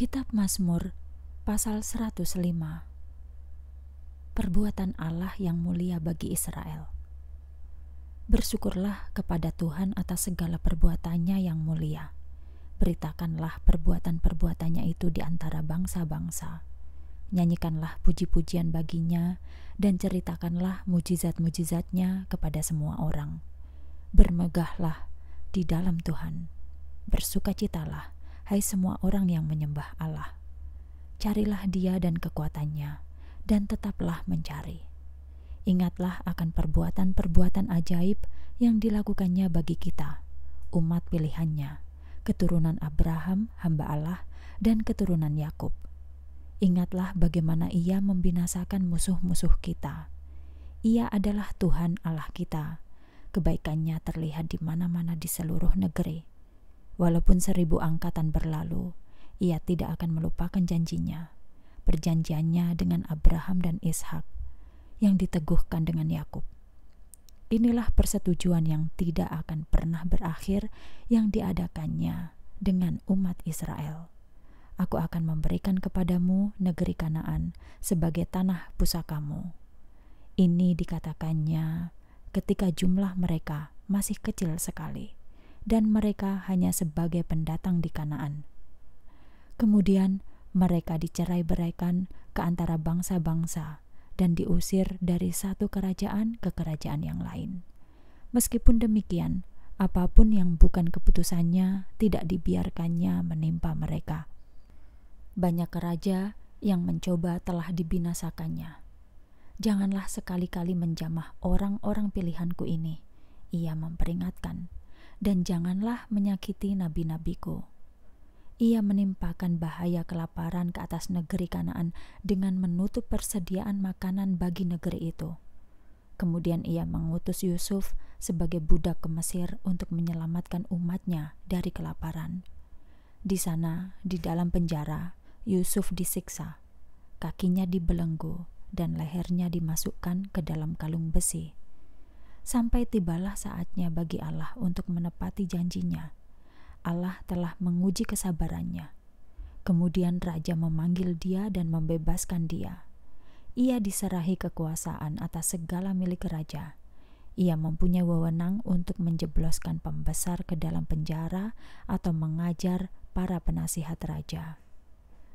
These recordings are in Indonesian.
Kitab Mazmur pasal 105 Perbuatan Allah yang mulia bagi Israel Bersyukurlah kepada Tuhan atas segala perbuatannya yang mulia Beritakanlah perbuatan-perbuatannya itu di antara bangsa-bangsa Nyanyikanlah puji-pujian baginya dan ceritakanlah mujizat-mujizatnya kepada semua orang Bermegahlah di dalam Tuhan Bersukacitalah Hai semua orang yang menyembah Allah, carilah Dia dan kekuatannya, dan tetaplah mencari. Ingatlah akan perbuatan-perbuatan ajaib yang dilakukannya bagi kita, umat pilihannya, keturunan Abraham, hamba Allah, dan keturunan Yakub. Ingatlah bagaimana Ia membinasakan musuh-musuh kita. Ia adalah Tuhan Allah kita. Kebaikannya terlihat di mana-mana di seluruh negeri. Walaupun seribu angkatan berlalu, ia tidak akan melupakan janjinya, perjanjiannya dengan Abraham dan Ishak yang diteguhkan dengan Yakub. Inilah persetujuan yang tidak akan pernah berakhir yang diadakannya dengan umat Israel. Aku akan memberikan kepadamu negeri Kanaan sebagai tanah pusakamu. Ini dikatakannya ketika jumlah mereka masih kecil sekali dan mereka hanya sebagai pendatang di Kanaan. Kemudian mereka dicerai-beraikan ke antara bangsa-bangsa dan diusir dari satu kerajaan ke kerajaan yang lain. Meskipun demikian, apapun yang bukan keputusannya tidak dibiarkannya menimpa mereka. Banyak raja yang mencoba telah dibinasakannya. Janganlah sekali-kali menjamah orang-orang pilihanku ini, ia memperingatkan dan janganlah menyakiti nabi-nabiku. Ia menimpakan bahaya kelaparan ke atas negeri Kanaan dengan menutup persediaan makanan bagi negeri itu. Kemudian ia mengutus Yusuf sebagai budak ke Mesir untuk menyelamatkan umatnya dari kelaparan. Di sana, di dalam penjara, Yusuf disiksa, kakinya dibelenggu, dan lehernya dimasukkan ke dalam kalung besi sampai tibalah saatnya bagi Allah untuk menepati janjinya. Allah telah menguji kesabarannya. Kemudian raja memanggil dia dan membebaskan dia. Ia diserahi kekuasaan atas segala milik raja. Ia mempunyai wewenang untuk menjebloskan pembesar ke dalam penjara atau mengajar para penasihat raja.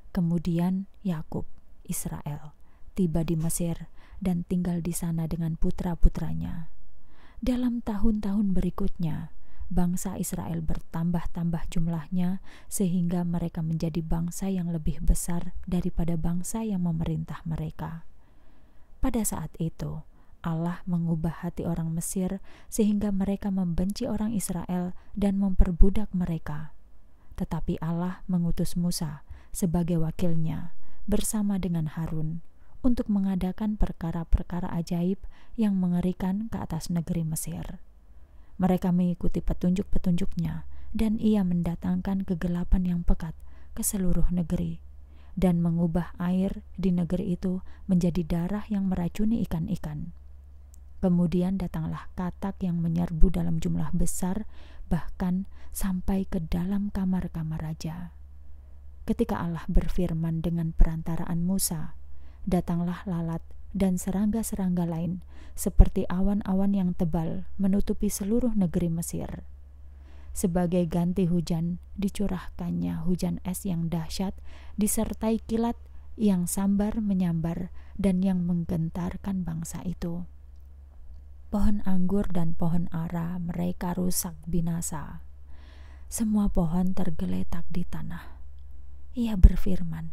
Kemudian Yakub, Israel, tiba di Mesir dan tinggal di sana dengan putra-putranya. Dalam tahun-tahun berikutnya, bangsa Israel bertambah-tambah jumlahnya sehingga mereka menjadi bangsa yang lebih besar daripada bangsa yang memerintah mereka. Pada saat itu, Allah mengubah hati orang Mesir sehingga mereka membenci orang Israel dan memperbudak mereka. Tetapi Allah mengutus Musa sebagai wakilnya bersama dengan Harun untuk mengadakan perkara-perkara ajaib yang mengerikan ke atas negeri Mesir. Mereka mengikuti petunjuk-petunjuknya, dan ia mendatangkan kegelapan yang pekat ke seluruh negeri dan mengubah air di negeri itu menjadi darah yang meracuni ikan-ikan. Kemudian datanglah katak yang menyerbu dalam jumlah besar, bahkan sampai ke dalam kamar-kamar raja. Ketika Allah berfirman dengan perantaraan Musa, datanglah lalat dan serangga-serangga lain, seperti awan-awan yang tebal menutupi seluruh negeri Mesir. Sebagai ganti hujan, dicurahkannya hujan es yang dahsyat, disertai kilat yang sambar menyambar dan yang menggentarkan bangsa itu. Pohon anggur dan pohon ara mereka rusak binasa. Semua pohon tergeletak di tanah. Ia berfirman,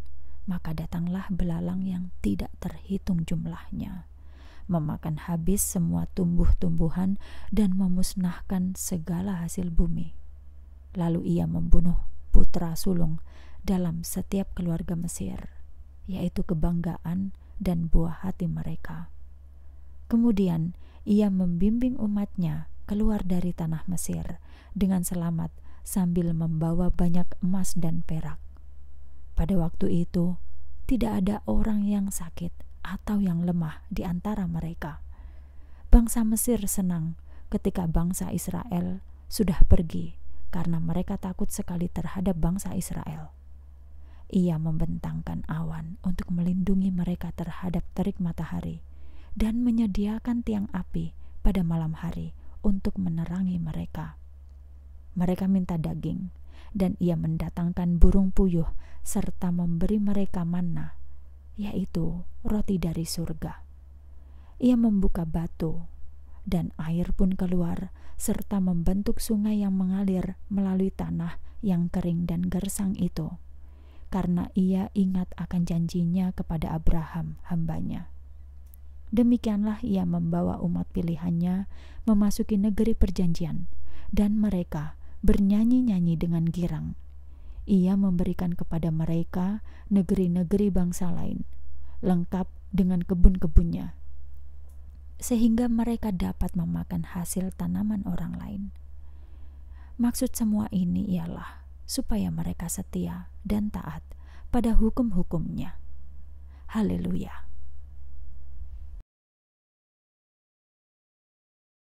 maka datanglah belalang yang tidak terhitung jumlahnya, memakan habis semua tumbuh-tumbuhan dan memusnahkan segala hasil bumi. Lalu ia membunuh putra sulung dalam setiap keluarga Mesir, yaitu kebanggaan dan buah hati mereka. Kemudian ia membimbing umatnya keluar dari tanah Mesir dengan selamat sambil membawa banyak emas dan perak pada waktu itu, tidak ada orang yang sakit atau yang lemah di antara mereka. Bangsa Mesir senang ketika bangsa Israel sudah pergi karena mereka takut sekali terhadap bangsa Israel. Ia membentangkan awan untuk melindungi mereka terhadap terik matahari dan menyediakan tiang api pada malam hari untuk menerangi mereka. Mereka minta daging, dan ia mendatangkan burung puyuh serta memberi mereka mana, yaitu roti dari surga. Ia membuka batu, dan air pun keluar, serta membentuk sungai yang mengalir melalui tanah yang kering dan gersang itu, karena ia ingat akan janjinya kepada Abraham, hambanya. Demikianlah ia membawa umat pilihannya memasuki negeri perjanjian, dan mereka bernyanyi-nyanyi dengan girang. Ia memberikan kepada mereka negeri-negeri bangsa lain, lengkap dengan kebun-kebunnya, sehingga mereka dapat memakan hasil tanaman orang lain. Maksud semua ini ialah supaya mereka setia dan taat pada hukum-hukumnya. Haleluya!